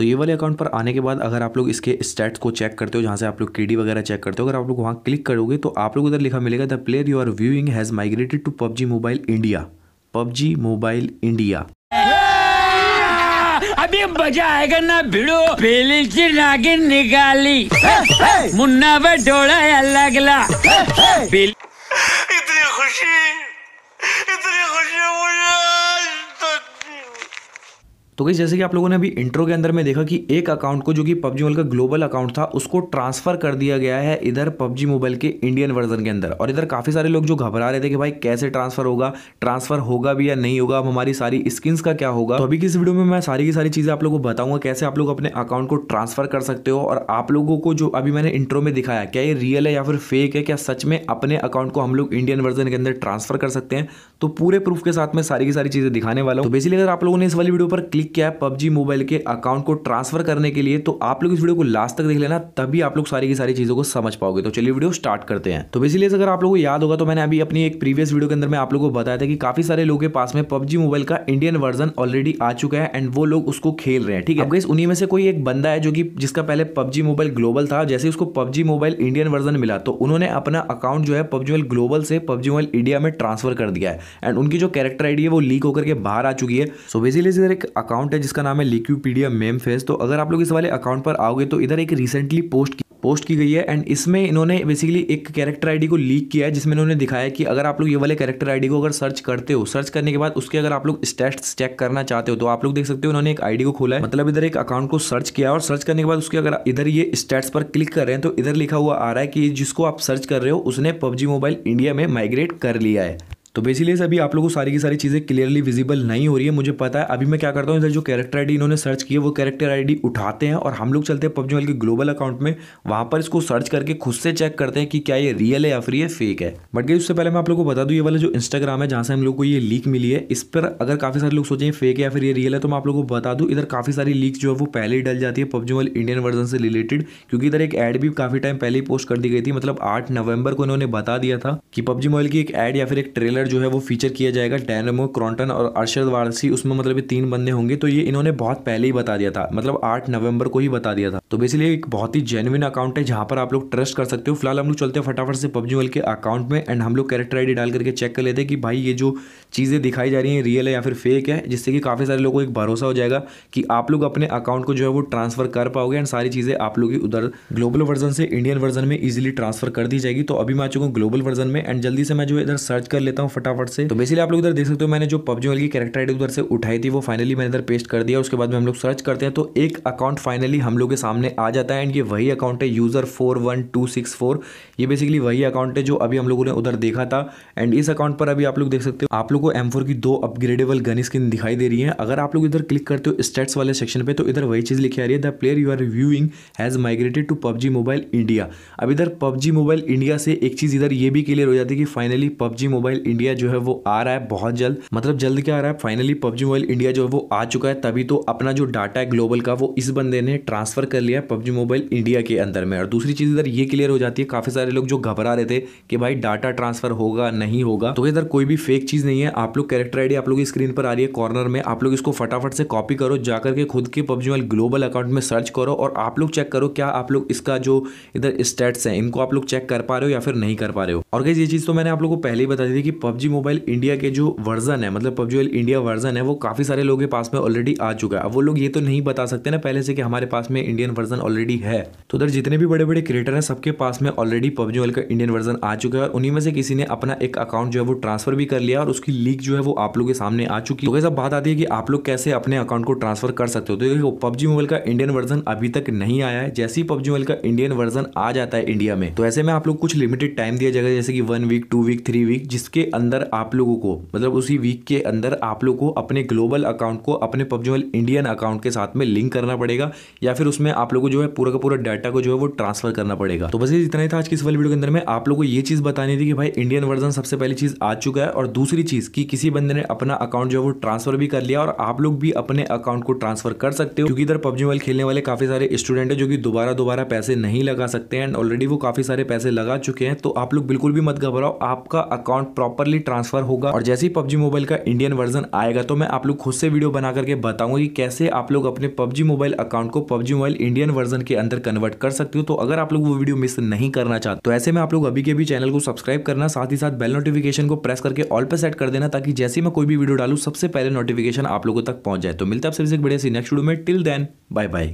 तो ये वाले अकाउंट पर आने के बाद अगर आप लोग इसके स्टेट्स को चेक करते हो जहाँ से आप लोग के वगैरह चेक करते हो अगर आप लोग वहाँ क्लिक करोगे तो आप लोग उधर लिखा मिलेगा the player you are viewing has migrated to PUBG mobile India PUBG mobile India अभी मजा आएगा ना भिड़ो बेली की नागिन निकाली मुन्ना पे डोड़ा अलग ला इतनी खुशी इतनी खुशी मुझे तो गई जैसे कि आप लोगों ने अभी इंट्रो के अंदर में देखा कि एक अकाउंट को जो कि पबजी मोबाइल का ग्लोबल अकाउंट था उसको ट्रांसफर कर दिया गया है इधर पबजी मोबाइल के इंडियन वर्जन के अंदर और इधर काफ़ी सारे लोग जो घबरा रहे थे कि भाई कैसे ट्रांसफर होगा ट्रांसफर होगा भी या नहीं होगा अब हमारी सारी स्किन का क्या होगा तो अभी किस वीडियो में मैं सारी की सारी चीज़ें आप लोगों को बताऊंगा कैसे आप लोग अपने अकाउंट को ट्रांसफर कर सकते हो और आप लोगों को जो अभी मैंने इंट्रो में दिखाया क्या ये रियल है या फिर फेक है क्या सच में अपने अकाउंट को हम लोग इंडियन वर्जन के अंदर ट्रांसफर कर सकते हैं तो पूरे प्रूफ के साथ मैं सारी की सारी चीज़ें दिखाने वाला हूँ बेसिकली तो अगर आप लोगों ने इस वाली वीडियो पर क्लिक क्या है पबजी मोबाइल के अकाउंट को ट्रांसफर करने के लिए तो आप लोग इस वीडियो को लास्ट तक देख लेना तभी आप लोग सारी की सारी चीज़ों को समझ पाओगे तो चलिए वीडियो स्टार्ट करते हैं तो इसलिए अगर आप लोगों को याद होगा तो मैंने अभी अपनी एक प्रीवियस वीडियो के अंदर में आप लोगों को बताया था कि काफी सारे लोगों के पास में पबजी मोबाइल का इंडियन वर्जन ऑलरेडी आ चुका है एंड वो लोग उसको खेल रहे हैं ठीक है उन्हीं में से कोई एक बंदा है जो कि जिसका पहले पबजी मोबाइल ग्लोबल था जैसे उसको पबजी मोबाइल इंडियन वर्जन मिला तो उन्होंने अपना अकाउंट जो है पबजी मोबाइल ग्लोबल से पबजी मोबाइल इंडिया में ट्रांसफर कर दिया है एंड उनकी जो कैरेक्टर आईडी है वो लीक होकर के बाहर आ चुकी है सो बेसिकली अकाउंट अकाउंट है जिसका नाम है लिक्विपीडिया मेम फेस तो अगर आप लोग इस वाले अकाउंट पर आओगे तो इधर एक रिसेंटली पोस्ट की पोस्ट की गई है एंड इसमें इन्होंने बेसिकली एक कैरेक्टर आईडी को लीक किया है जिसमें इन्होंने दिखाया कि अगर आप लोग ये वाले कैरेक्टर आईडी को अगर सर्च करते हो सर्च करने के बाद उसके अगर आप लोग स्टेट्स चेक करना चाहते हो तो आप लोग देख सकते हो इन्होंने एक आईडी को खोला है मतलब इधर एक अकाउंट को सर्च किया और सर्च करने के बाद उसके अगर इधर ये स्टेट्स पर क्लिक कर रहे हैं तो इधर लिखा हुआ आ रहा है कि जिसको आप सर्च कर रहे हो उसने पबजी मोबाइल इंडिया में माइग्रेट कर लिया है तो बेसिकली अभी आप लोगों को सारी की सारी चीज़ें क्लियरली विजिबल नहीं हो रही है मुझे पता है अभी मैं क्या करता हूँ इधर जो कैरेक्टर आईडी इन्होंने सर्च किया वो कैरेक्टर आईडी उठाते हैं और हम लोग चलते हैं पबजी के ग्लोबल अकाउंट में वहाँ पर इसको सर्च करके खुद से चेक करते हैं कि क्या ये रियल है या फिर ये फेक है बट गई उससे पहले मैं आप लोग को बता दूँ ये वाला जो इंस्टाग्राम है जहाँ से हम लोग को ये लीक मिली है इस पर अगर काफ़ी सारे लोग सोचें फेक है या फिर ये रियल है तो मैं आप लोग को बता दूँ इधर काफ़ी सारी लीक जो है वो पहले ही डल जाती है पबजी वाले इंडियन वर्जन से रिलेटेड क्योंकि इधर एक एड भी काफ़ी टाइम पहले ही पोस्ट कर दी गई थी मतलब आठ नवंबर को इन्होंने बता दिया था कि पबजी मोबाइल की एक ऐड या फिर एक ट्रेलर कलर जो है वो फीचर किया जाएगा डैनमो क्रॉन्टन और अर्शद वारसी उसमें मतलब ये तीन बंदे होंगे तो ये इन्होंने बहुत पहले ही बता दिया था मतलब आठ नवंबर को ही बता दिया था तो बेसिकली एक बहुत ही जेनुइन अकाउंट है जहां पर आप लोग ट्रस्ट कर सकते हो फिलहाल हम लोग चलते हैं फटाफट से पबजी वाल के अकाउंट में एंड हम लोग कैरेक्टर आई डाल करके चेक कर लेते हैं कि भाई ये जो चीज़ें दिखाई जा रही हैं रियल है या फिर फेक है जिससे कि काफ़ी सारे लोगों को एक भरोसा हो जाएगा कि आप लोग अपने अकाउंट को जो है वो ट्रांसफर कर पाओगे एंड सारी चीज़ें आप लोग उधर ग्लोबल वर्जन से इंडियन वर्जन में इजिली ट्रांसफर कर दी जाएगी तो अभी मैं आ चुका हूँ ग्लोबल वर्जन में एंड जल्दी से मैं जो इधर सर्च कर लेता हूँ हूँ फटाफट से तो बेसिकली आप लोग इधर देख सकते हो मैंने जो पब्जी वाली की कैरेक्टर आईडी उधर से उठाई थी वो फाइनली मैंने इधर पेस्ट कर दिया उसके बाद में हम लोग सर्च करते हैं तो एक अकाउंट फाइनली हम लोग के सामने आ जाता है एंड ये वही अकाउंट है user four one two six four ये बेसिकली वही अकाउंट है जो अभी हम लोगों ने उधर देखा था एंड इस अकाउंट पर अभी आप लोग देख सकते हो आप लोग को एम की दो अपग्रेडेबल गन स्किन दिखाई दे रही है अगर आप लोग इधर क्लिक करते हो स्टेट्स वाले सेक्शन पर तो इधर वही चीज़ लिखी आ रही है the player you are reviewing has migrated to PUBG mobile India अब इधर पबजी मोबाइल इंडिया से एक चीज़ इधर ये भी क्लियर हो जाती है कि finally PUBG mobile India India जो है वो आ रहा है बहुत जल्द मतलब जल्द क्या आ रहा है फाइनली पबजी मोबाइल इंडिया जो है वो आ चुका है तभी तो अपना जो डाटा है ग्लोबल का वो इस बंदे ने ट्रांसफर कर लिया है पबजी मोबाइल इंडिया के अंदर में और दूसरी चीज़ इधर ये क्लियर हो जाती है काफ़ी सारे लोग जो घबरा रहे थे कि भाई डाटा ट्रांसफर होगा नहीं होगा तो इधर कोई भी फेक चीज़ नहीं है आप लोग कैरेक्टर आईडी आप लोग की स्क्रीन पर आ रही है कॉर्नर में आप लोग इसको फटाफट से कॉपी करो जाकर के खुद के पबजी मोबाइल ग्लोबल अकाउंट में सर्च करो और आप लोग चेक करो क्या आप लोग इसका जो इधर स्टेट्स है इनको आप लोग चेक कर पा रहे हो या फिर नहीं कर पा रहे हो और गई ये चीज़ तो मैंने आप लोग को पहले ही बता दी थी कि पबजी मोबाइल इंडिया के जो वर्जन है मतलब पबजी मोबाइल इंडिया वर्जन है वो काफ़ी सारे लोगों के पास में ऑलरेडी आ चुका है अब वो लोग ये तो नहीं बता सकते ना पहले से कि हमारे पास में इंडियन वर्जन ऑलरेडी है तो उधर जितने भी बड़े बड़े क्रिएटर हैं सबके पास में ऑलरेडी पबजी मोबाइल का इंडियन वर्जन आ चुका है और उन्हीं में से किसी ने अपना एक अकाउंट जो है वो ट्रांसफर भी कर लिया और उसकी लीक जो है वो आप लोग के सामने आ चुकी है तो सब बात आती है कि आप लोग कैसे अपने अकाउंट को ट्रांसफर कर सकते हो तो देखो पबजी मोबाइल का इंडियन वर्जन अभी तक नहीं आया है जैसे ही पबजी मोबाइल का इंडियन वर्जन आ जाता है इंडिया में तो ऐसे में आप लोग कुछ लिमिटेड टाइम दिया जाएगा जैसे कि one week two week three week जिसके अंदर आप लोगों को मतलब उसी वीक के अंदर आप लोगों को अपने ग्लोबल अकाउंट को अपने पबजोल इंडियन अकाउंट के साथ में लिंक करना पड़ेगा या फिर उसमें आप लोगों को जो है पूरा का पूरा डाटा को जो है वो ट्रांसफर करना पड़ेगा तो बस इतना ही था आज की इस वाली वीडियो के अंदर में आप लोगों को ये चीज़ बतानी थी कि भाई इंडियन वर्जन सबसे पहली चीज़ आ चुका है और दूसरी चीज़ कि किसी बंदे ने अपना अकाउंट जो है वो ट्रांसफर भी कर लिया और आप लोग भी अपने अकाउंट को ट्रांसफर कर सकते हो क्योंकि इधर पबजी मोबाइल खेलने वाले काफ़ी सारे स्टूडेंट है जो कि दोबारा दोबारा पैसे नहीं लगा सकते हैं एंड ऑलरेडी वो काफ़ी सारे पैसे लगा चुके हैं तो आप लोग बिल्कुल भी मत घबराओ आपका अकाउंट प्रॉपर प्रॉपरली ट्रांसफर होगा और जैसे ही पबजी मोबाइल का इंडियन वर्जन आएगा तो मैं आप लोग खुद से वीडियो बना करके बताऊंगा कि कैसे आप लोग अपने पबजी मोबाइल अकाउंट को पबजी मोबाइल इंडियन वर्जन के अंदर कन्वर्ट कर सकते हो तो अगर आप लोग वो वीडियो मिस नहीं करना चाहते तो ऐसे में आप लोग अभी के भी चैनल को सब्सक्राइब करना साथ ही साथ बेल नोटिफिकेशन को प्रेस करके ऑल पर सेट कर देना ताकि जैसे मैं कोई भी वीडियो डालू सबसे पहले नोटिफिकेशन आप लोगों तक पहुंच जाए तो मिलता है सबसे बढ़िया सी नेक्स्ट वीडियो में टिल देन बाय बाय